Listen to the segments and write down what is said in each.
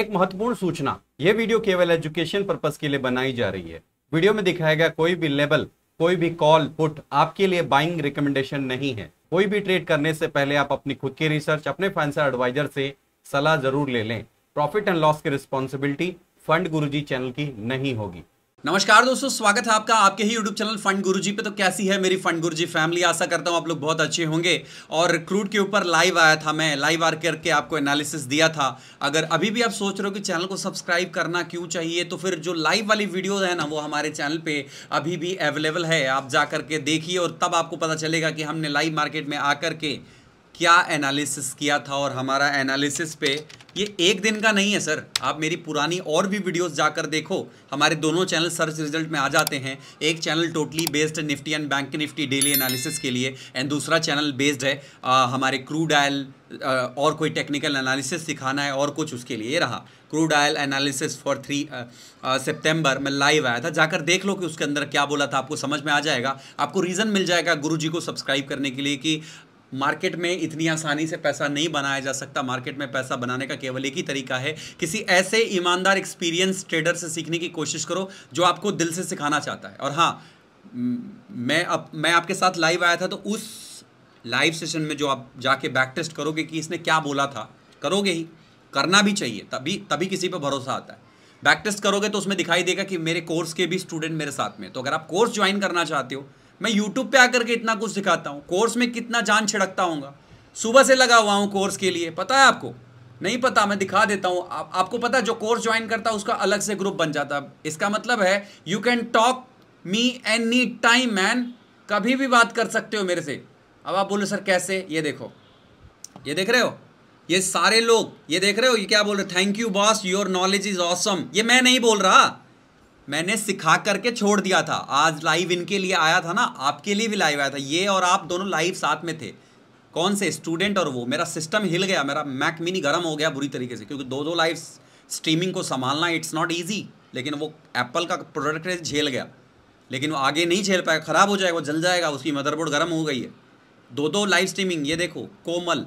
एक महत्वपूर्ण सूचना यह वीडियो केवल एजुकेशन पर्पज के लिए बनाई जा रही है वीडियो में दिखाया गया कोई भी लेवल कोई भी कॉल पुट आपके लिए बाइंग रिकमेंडेशन नहीं है कोई भी ट्रेड करने से पहले आप अपनी खुद की रिसर्च अपने फाइनेंशियल एडवाइजर से सलाह जरूर ले लें प्रॉफिट एंड लॉस की रिस्पॉन्सिबिलिटी फंड गुरुजी चैनल की नहीं होगी नमस्कार दोस्तों स्वागत है आपका आपके ही यूट्यूब चैनल फंड गुरुजी पे तो कैसी है मेरी फंड गुरुजी फैमिली आशा करता हूँ आप लोग बहुत अच्छे होंगे और क्रूड के ऊपर लाइव आया था मैं लाइव आर करके आपको एनालिसिस दिया था अगर अभी भी आप सोच रहे हो कि चैनल को सब्सक्राइब करना क्यों चाहिए तो फिर जो लाइव वाली वीडियो है ना वो हमारे चैनल पर अभी भी अवेलेबल है आप जा करके देखिए और तब आपको पता चलेगा कि हमने लाइव मार्केट में आकर के क्या एनालिसिस किया था और हमारा एनालिसिस पे ये एक दिन का नहीं है सर आप मेरी पुरानी और भी वीडियोस जाकर देखो हमारे दोनों चैनल सर्च रिजल्ट में आ जाते हैं एक channel totally based Nifty and bank Nifty daily analysis के लिए एंड दूसरा चैनल बेस्ड है आ, हमारे क्रू डायल और कोई टेक्निकल एनालिसिस सिखाना है और कुछ उसके लिए रहा crude oil analysis for three सितंबर में लाइव आया था जाकर देख लो कि उसके अंदर क्या बोला था आपको समझ में आ जाएगा आपको रीज़न मिल जाएगा गुरु जी को सब्सक्राइब करने के लिए कि मार्केट में इतनी आसानी से पैसा नहीं बनाया जा सकता मार्केट में पैसा बनाने का केवल एक ही तरीका है किसी ऐसे ईमानदार एक्सपीरियंस ट्रेडर से सीखने की कोशिश करो जो आपको दिल से सिखाना चाहता है और हाँ मैं अब मैं आपके साथ लाइव आया था तो उस लाइव सेशन में जो आप जाके बैक टेस्ट करोगे कि इसने क्या बोला था करोगे ही करना भी चाहिए तभी तभी किसी पर भरोसा आता है बैक टेस्ट करोगे तो उसमें दिखाई देगा कि मेरे कोर्स के भी स्टूडेंट मेरे साथ में तो अगर आप कोर्स ज्वाइन करना चाहते हो मैं यूट्यूब पे आकर के इतना कुछ सिखाता हूँ कोर्स में कितना जान छिड़कता हूँ सुबह से लगा हुआ हूँ कोर्स के लिए पता है आपको नहीं पता मैं दिखा देता हूँ आप, आपको पता जो कोर्स ज्वाइन करता है उसका अलग से ग्रुप बन जाता है इसका मतलब है you can talk me any time man कभी भी बात कर सकते हो मेरे से अब आप बोलो सर कैसे ये देखो ये देख रहे हो ये सारे लोग ये देख रहे हो ये क्या बोल रहे thank you boss your knowledge is awesome ये मैं नहीं बोल रहा मैंने सिखा करके छोड़ दिया था आज लाइव इनके लिए आया था ना आपके लिए भी लाइव आया था ये और आप दोनों लाइव साथ में थे कौन से स्टूडेंट और वो मेरा सिस्टम हिल गया मेरा मैक मिनी गर्म हो गया बुरी तरीके से क्योंकि दो दो लाइव स्ट्रीमिंग को संभालना इट्स नॉट ईजी लेकिन वो एप्पल का प्रोडक्ट झेल गया लेकिन वो आगे नहीं झेल पाया ख़राब हो जाएगा वो जल जाएगा उसकी मदरबोर्ड गर्म हो गई है दो दो लाइव स्ट्रीमिंग ये देखो कोमल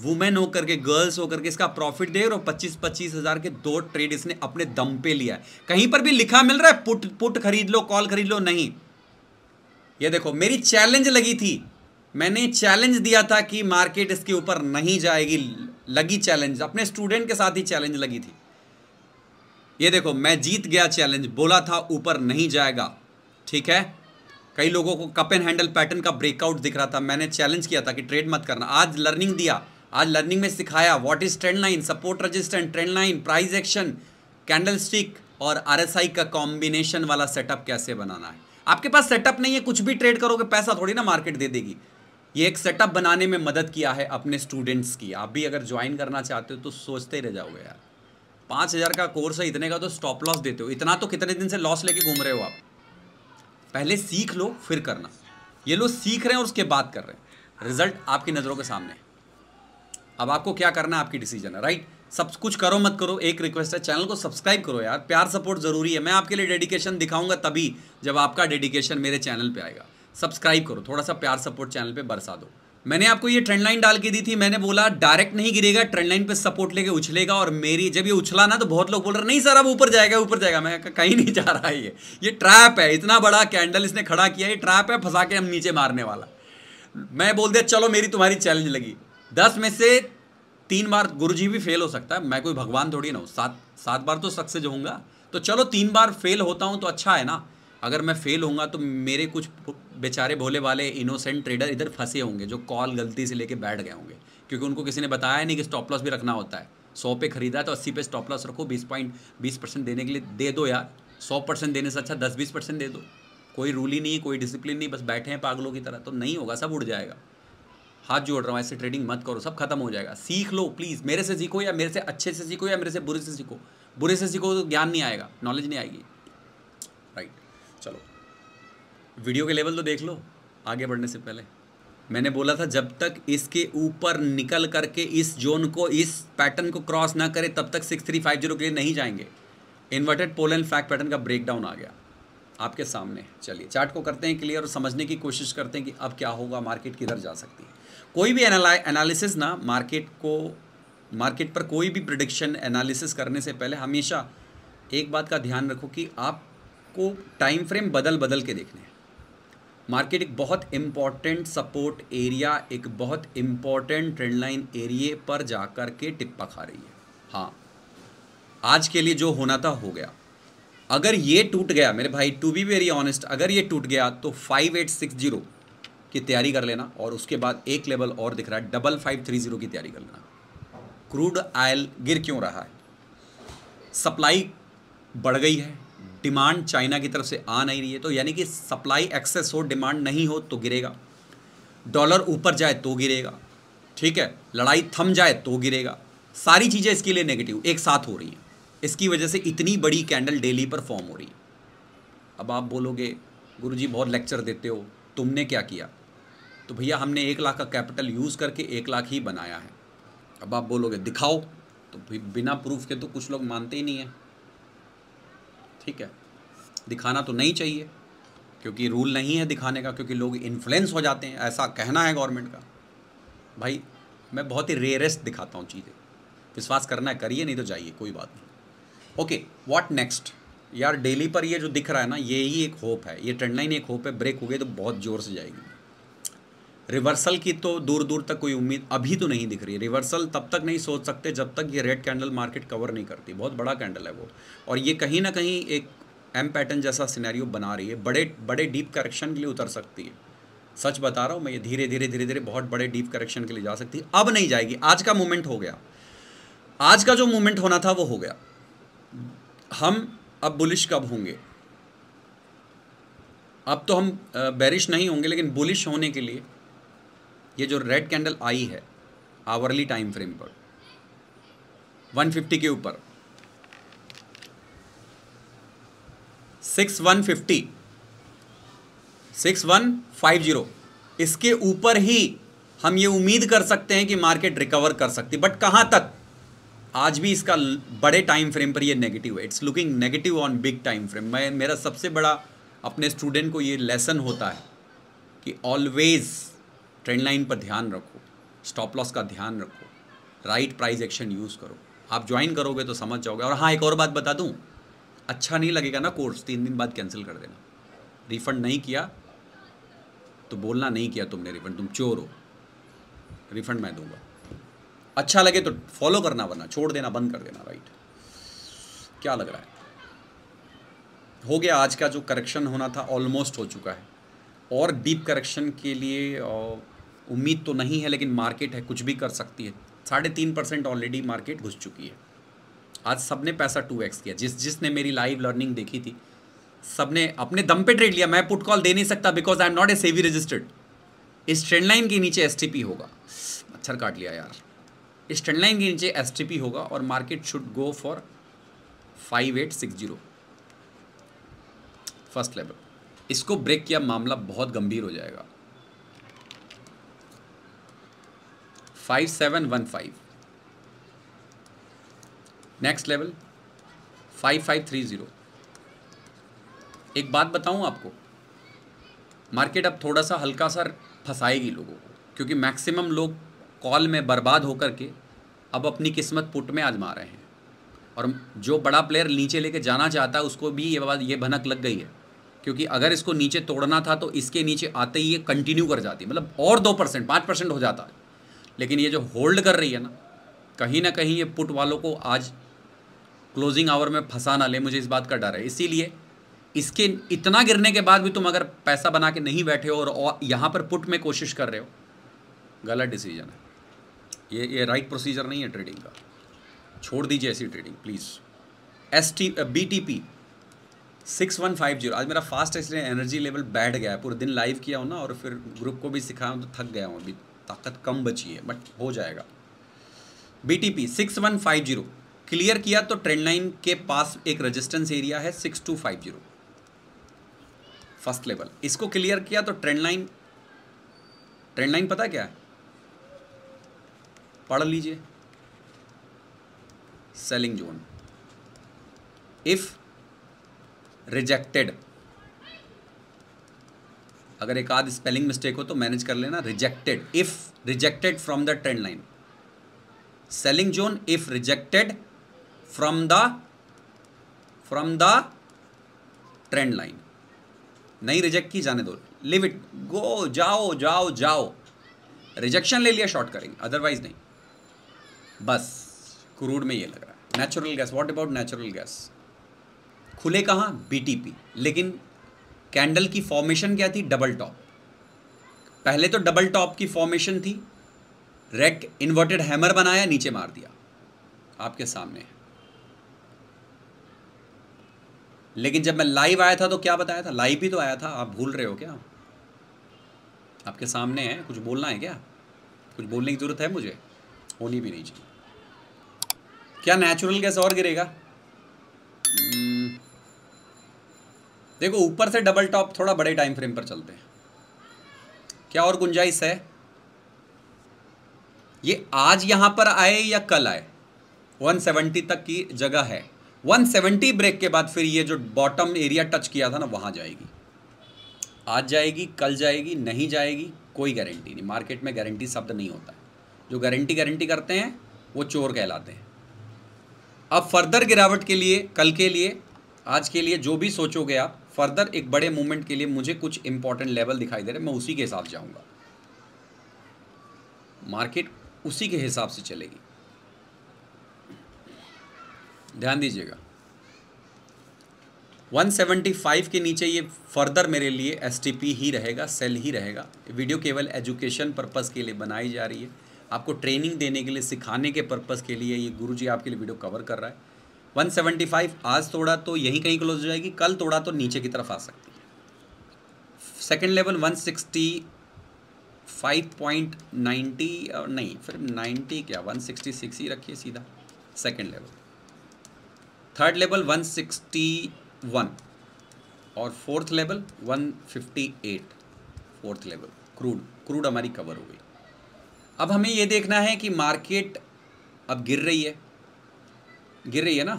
वुमेन होकर के गर्ल्स होकर के इसका प्रॉफिट दे और पच्चीस पच्चीस हज़ार के दो ट्रेड इसने अपने दम पे लिया है कहीं पर भी लिखा मिल रहा है पुट पुट खरीद लो कॉल खरीद लो नहीं ये देखो मेरी चैलेंज लगी थी मैंने चैलेंज दिया था कि मार्केट इसके ऊपर नहीं जाएगी लगी चैलेंज अपने स्टूडेंट के साथ ही चैलेंज लगी थी ये देखो मैं जीत गया चैलेंज बोला था ऊपर नहीं जाएगा ठीक है कई लोगों को कप एंड हैंडल पैटर्न का ब्रेकआउट दिख रहा था मैंने चैलेंज किया था कि ट्रेड मत करना आज लर्निंग दिया आज लर्निंग में सिखाया what is trend line support resistant trend line price action candle stick और आरएसआई का कॉम्बिनेशन वाला सेटअप कैसे बनाना है आपके पास सेटअप नहीं है कुछ भी ट्रेड करोगे पैसा थोड़ी ना मार्केट दे देगी ये एक सेटअप बनाने में मदद किया है अपने स्टूडेंट्स की आप भी अगर ज्वाइन करना चाहते हो तो सोचते ही रह जाओगे यार पाँच हज़ार का कोर्स है इतने का तो स्टॉप लॉस देते हो इतना तो कितने दिन से लॉस लेके घूम रहे हो आप पहले सीख लो फिर करना ये लोग सीख रहे हैं और उसके बाद कर रहे हैं रिजल्ट आपकी नज़रों के सामने है अब आपको क्या करना है आपकी डिसीजन है राइट सब कुछ करो मत करो एक रिक्वेस्ट है चैनल को सब्सक्राइब करो यार प्यार सपोर्ट ज़रूरी है मैं आपके लिए डेडिकेशन दिखाऊंगा तभी जब आपका डेडिकेशन मेरे चैनल पे आएगा सब्सक्राइब करो थोड़ा सा प्यार सपोर्ट चैनल पे बरसा दो मैंने आपको ये ट्रेंड लाइन डाल के दी थी मैंने बोला डायरेक्ट नहीं गिरेगा ट्रेंड लाइन पे सपोर्ट लेके उछलेगा और मेरी जब ये उछला ना तो बहुत लोग बोल रहे नहीं सर अब ऊपर जाएगा ऊपर जाएगा मैं कहीं नहीं जा रहा है ये ये ट्रैप है इतना बड़ा कैंडल इसने खड़ा किया ये ट्रैप है फंसा के हम नीचे मारने वाला मैं बोल दिया चलो मेरी तुम्हारी चैलेंज लगी दस में से तीन बार गुरु जी भी फेल हो सकता है मैं कोई भगवान थोड़ी ना हूँ सात सात बार तो सक्सेस होऊंगा तो चलो तीन बार फेल होता हूँ तो अच्छा है ना अगर मैं फेल होऊंगा तो मेरे कुछ बेचारे भोले वाले इनोसेंट ट्रेडर इधर फंसे होंगे जो कॉल गलती से लेके बैठ गए होंगे क्योंकि उनको किसी ने बताया नहीं कि स्टॉप लॉस भी रखना होता है सौ पे खरीदा तो अस्सी पे स्टॉप लॉस रखो बीस पॉइंट बीस परसेंट देने के लिए दे दो यार सौ परसेंट देने से अच्छा दस बीस परसेंट दे दो कोई रूल ही नहीं कोई डिसिप्लिन नहीं बस बैठे हैं पागलों की तरह तो नहीं होगा सब उड़ जाएगा हाथ जोड़ रहा हूँ ऐसे ट्रेडिंग मत करो सब खत्म हो जाएगा सीख लो प्लीज़ मेरे से सीखो या मेरे से अच्छे से सीखो या मेरे से बुरे से सीखो बुरे से सीखो तो ज्ञान नहीं आएगा नॉलेज नहीं आएगी राइट right. चलो वीडियो के लेवल तो देख लो आगे बढ़ने से पहले मैंने बोला था जब तक इसके ऊपर निकल करके इस जोन को इस पैटर्न को क्रॉस ना करे तब तक सिक्स थ्री फाइव जीरो के लिए नहीं जाएंगे inverted pole and flag pattern का ब्रेकडाउन आ गया आपके सामने चलिए चार्ट को करते हैं क्लियर और समझने की कोशिश करते हैं कि अब क्या होगा मार्केट किधर जा सकती है कोई भी एनालिसिस ना मार्केट को मार्केट पर कोई भी प्रडिक्शन एनालिसिस करने से पहले हमेशा एक बात का ध्यान रखो कि आपको टाइम फ्रेम बदल बदल के देखने हैं मार्केट एक बहुत इम्पॉर्टेंट सपोर्ट एरिया एक बहुत इम्पॉर्टेंट ट्रेंडलाइन एरिए पर जा कर के टिप्पा खा रही है हाँ आज के लिए जो होना था हो गया अगर ये टूट गया मेरे भाई टू बी वेरी ऑनेस्ट अगर ये टूट गया तो फाइव एट सिक्स जीरो की तैयारी कर लेना और उसके बाद एक लेवल और दिख रहा है डबल फाइव थ्री ज़ीरो की तैयारी कर लेना क्रूड आयल गिर क्यों रहा है सप्लाई बढ़ गई है डिमांड चाइना की तरफ से आ नहीं रही है तो यानी कि सप्लाई एक्सेस हो डिमांड नहीं हो तो गिरेगा डॉलर ऊपर जाए तो गिरेगा ठीक है लड़ाई थम जाए तो गिरेगा सारी चीज़ें इसके लिए नेगेटिव एक साथ हो रही हैं इसकी वजह से इतनी बड़ी कैंडल डेली पर फॉर्म हो रही है अब आप बोलोगे गुरुजी बहुत लेक्चर देते हो तुमने क्या किया तो भैया हमने एक लाख का कैपिटल यूज़ करके एक लाख ही बनाया है अब आप बोलोगे दिखाओ तो बिना प्रूफ के तो कुछ लोग मानते ही नहीं हैं ठीक है दिखाना तो नहीं चाहिए क्योंकि रूल नहीं है दिखाने का क्योंकि लोग इन्फ्लुएंस हो जाते हैं ऐसा कहना है गवर्नमेंट का भाई मैं बहुत ही रेयरेस्ट दिखाता हूँ चीज़ें विश्वास करना है करिए नहीं तो जाइए कोई बात नहीं ओके व्हाट नेक्स्ट यार डेली पर ये जो दिख रहा है ना ये ही एक होप है ये ट्रेंडलाइन एक होप है ब्रेक हो गई तो बहुत ज़ोर से जाएगी रिवर्सल की तो दूर दूर तक कोई उम्मीद अभी तो नहीं दिख रही है रिवर्सल तब तक नहीं सोच सकते जब तक ये रेड कैंडल मार्केट कवर नहीं करती बहुत बड़ा कैंडल है वो और ये कहीं ना कहीं एक एम पैटर्न जैसा सिनेरियो बना रही है बड़े बड़े डीप करेक्शन के लिए उतर सकती है सच बता रहा हूँ मैं ये धीरे धीरे धीरे धीरे बहुत बड़े डीप करेक्शन के लिए जा सकती है अब नहीं जाएगी आज का मूवमेंट हो गया आज का जो मूवमेंट होना था वो हो गया हम अब बुलिश कब होंगे अब तो हम बैरिश नहीं होंगे लेकिन बुलिश होने के लिए ये जो रेड कैंडल आई है आवरली टाइम फ्रेम पर 150 के ऊपर six one fifty six one five zero इसके ऊपर ही हम ये उम्मीद कर सकते हैं कि मार्केट रिकवर कर सकती बट कहां तक आज भी इसका बड़े टाइम फ्रेम पर ये नेगेटिव है it's looking negative on big time frame मैं मेरा सबसे बड़ा अपने स्टूडेंट को ये लेसन होता है कि ऑलवेज़ ट्रेंड लाइन पर ध्यान रखो स्टॉप लॉस का ध्यान रखो राइट प्राइस एक्शन यूज़ करो आप ज्वाइन करोगे तो समझ जाओगे और हाँ एक और बात बता दूँ अच्छा नहीं लगेगा ना कोर्स तीन दिन बाद कैंसिल कर देना रिफ़ंड नहीं किया तो बोलना नहीं किया तुमने रिफ़ंड तुम चोर हो रिफ़ंड मैं दूंगा अच्छा लगे तो फॉलो करना वरना छोड़ देना बंद कर देना राइट क्या लग रहा है हो गया आज का जो करेक्शन होना था ऑलमोस्ट हो चुका है और डीप करेक्शन के लिए और उम्मीद तो नहीं है लेकिन मार्केट है कुछ भी कर सकती है साढ़े तीन परसेंट ऑलरेडी मार्केट घुस चुकी है आज सबने पैसा टू एक्स किया जिस जिसने मेरी लाइव लर्निंग देखी थी सबने अपने दम पे ट्रेड लिया मैं पुट कॉल दे नहीं सकता because I am not a SEBI registered इस ट्रेंड लाइन के नीचे एस होगा मच्छर काट लिया यार इस ट्रेंड लाइन के नीचे एस होगा और market should go for five eight six zero first level इसको ब्रेक किया मामला बहुत गंभीर हो जाएगा five seven one five next level five five three zero एक बात बताऊं आपको मार्केट अब थोड़ा सा हल्का सा फंसाएगी लोगों को क्योंकि मैक्सिमम लोग कॉल में बर्बाद होकर के अब अपनी किस्मत पुट में आजमा रहे हैं और जो बड़ा प्लेयर नीचे लेके जाना चाहता है उसको भी ये बात ये भनक लग गई है क्योंकि अगर इसको नीचे तोड़ना था तो इसके नीचे आते ही ये कंटिन्यू कर जाती मतलब और दो परसेंट पाँच परसेंट हो जाता है लेकिन ये जो होल्ड कर रही है ना कहीं ना कहीं ये पुट वालों को आज क्लोजिंग आवर में फंसा ना ले मुझे इस बात का डर है इसीलिए इसके इतना गिरने के बाद भी तुम अगर पैसा बना के नहीं बैठे हो और यहाँ पर पुट में कोशिश कर रहे हो गलत डिसीजन है ये ये राइट प्रोसीजर नहीं है ट्रेडिंग का छोड़ दीजिए ऐसी trading please S T B T P six one five zero आज मेरा फास्ट है इसलिए एनर्जी लेवल बैठ गया है पूरे दिन लाइव किया हो ना और फिर ग्रुप को भी सिखाया हूँ तो थक गया हूँ अभी ताकत कम बची है बट हो जाएगा B T P six one five zero clear किया तो ट्रेंड लाइन के पास एक रेजिस्टेंस एरिया है six two five zero first level इसको क्लियर किया तो ट्रेंड लाइन ट्रेंड लाइन पता क्या है पढ़ लीजिए सेलिंग जोन इफ रिजेक्टेड अगर एक आध स्पेलिंग मिस्टेक हो तो मैनेज कर लेना rejected if rejected from the trend line selling zone if rejected from the from the trend line नहीं रिजेक्ट की जाने दो लिव इट गो जाओ जाओ जाओ रिजेक्शन ले लिया शॉर्ट करेंगे अदरवाइज नहीं बस क्रूड में ये लग रहा है natural gas what about natural gas खुले कहाँ बीटीपी लेकिन कैंडल की फॉर्मेशन क्या थी डबल टॉप पहले तो डबल टॉप की फॉर्मेशन थी रेक इन्वर्टेड हैमर बनाया नीचे मार दिया आपके सामने लेकिन जब मैं लाइव आया था तो क्या बताया था लाइव भी तो आया था आप भूल रहे हो क्या आपके सामने है कुछ बोलना है क्या कुछ बोलने की ज़रूरत है मुझे होनी भी नहीं चाहिए क्या नेचुरल गैस और गिरेगा देखो ऊपर से डबल टॉप थोड़ा बड़े टाइम फ्रेम पर चलते हैं क्या और गुंजाइश है ये आज यहां पर आए या कल आए 170 तक की जगह है 170 ब्रेक के बाद फिर ये जो बॉटम एरिया टच किया था ना वहां जाएगी आज जाएगी कल जाएगी नहीं जाएगी कोई गारंटी नहीं मार्केट में गारंटी शब्द नहीं होता जो गारंटी गारंटी करते हैं वो चोर कहलाते हैं अब फर्दर गिरावट के लिए कल के लिए आज के लिए जो भी सोचोगे आप फर्दर एक बड़े मूवमेंट के लिए मुझे कुछ इंपॉर्टेंट लेवल दिखाई दे रहे मैं उसी के हिसाब जाऊंगा मार्केट उसी के हिसाब से चलेगी ध्यान दीजिएगा 175 के नीचे ये फर्दर मेरे लिए एस ही रहेगा सेल ही रहेगा वीडियो केवल एजुकेशन पर्पस के लिए बनाई जा रही है आपको ट्रेनिंग देने के लिए सिखाने के पर्पज़ के लिए ये गुरुजी आपके लिए वीडियो कवर कर रहा है 175 आज तोड़ा तो यहीं कहीं क्लोज हो जाएगी कल तोड़ा तो नीचे की तरफ आ सकती है सेकेंड लेवल 165.90 और नहीं फिर 90 क्या 166 ही रखिए सीधा सेकेंड लेवल थर्ड लेवल 161 और fourth level 158 fourth level crude crude हमारी कवर हो गई अब हमें ये देखना है कि मार्केट अब गिर रही है गिर रही है ना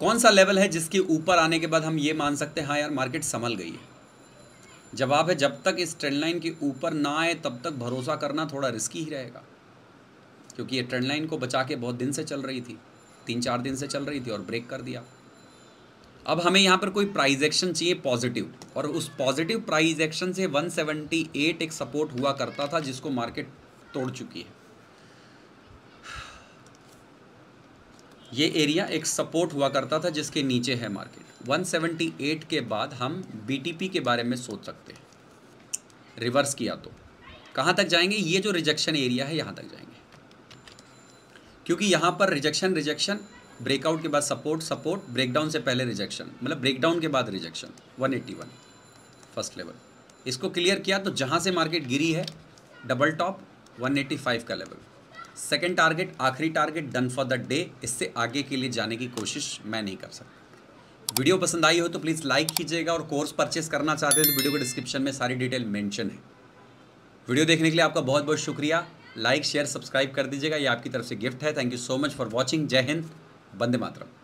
कौन सा लेवल है जिसके ऊपर आने के बाद हम ये मान सकते हैं हाँ यार मार्केट संभल गई है जवाब है जब तक इस ट्रेंड लाइन के ऊपर ना आए तब तक भरोसा करना थोड़ा रिस्की ही रहेगा क्योंकि ये ट्रेंड लाइन को बचा के बहुत दिन से चल रही थी तीन चार दिन से चल रही थी और ब्रेक कर दिया अब हमें यहाँ पर कोई प्राइज एक्शन चाहिए पॉजिटिव और उस पॉजिटिव प्राइज एक्शन से 178 एक सपोर्ट हुआ करता था जिसको मार्केट तोड़ चुकी है ये एरिया एक सपोर्ट हुआ करता था जिसके नीचे है मार्केट 178 के बाद हम बीटीपी के बारे में सोच सकते हैं रिवर्स किया तो कहाँ तक जाएंगे ये जो रिजेक्शन एरिया है यहाँ तक जाएंगे क्योंकि यहाँ पर रिजेक्शन रिजेक्शन ब्रेकआउट के बाद सपोर्ट सपोर्ट ब्रेकडाउन से पहले रिजेक्शन मतलब ब्रेकडाउन के बाद रिजेक्शन 181 फर्स्ट लेवल इसको क्लियर किया तो जहाँ से मार्केट गिरी है डबल टॉप 185 का लेवल सेकेंड टारगेट आखिरी target done for the day इससे आगे के लिए जाने की कोशिश मैं नहीं कर सकता वीडियो पसंद आई हो तो प्लीज़ लाइक कीजिएगा और कोर्स परचेस करना चाहते हैं तो वीडियो के डिस्क्रिप्शन में सारी डिटेल मेंशन है वीडियो देखने के लिए आपका बहुत बहुत शुक्रिया लाइक शेयर सब्सक्राइब कर दीजिएगा ये आपकी तरफ से गिफ्ट है thank you so much for watching जय हिंद बंदे मातरम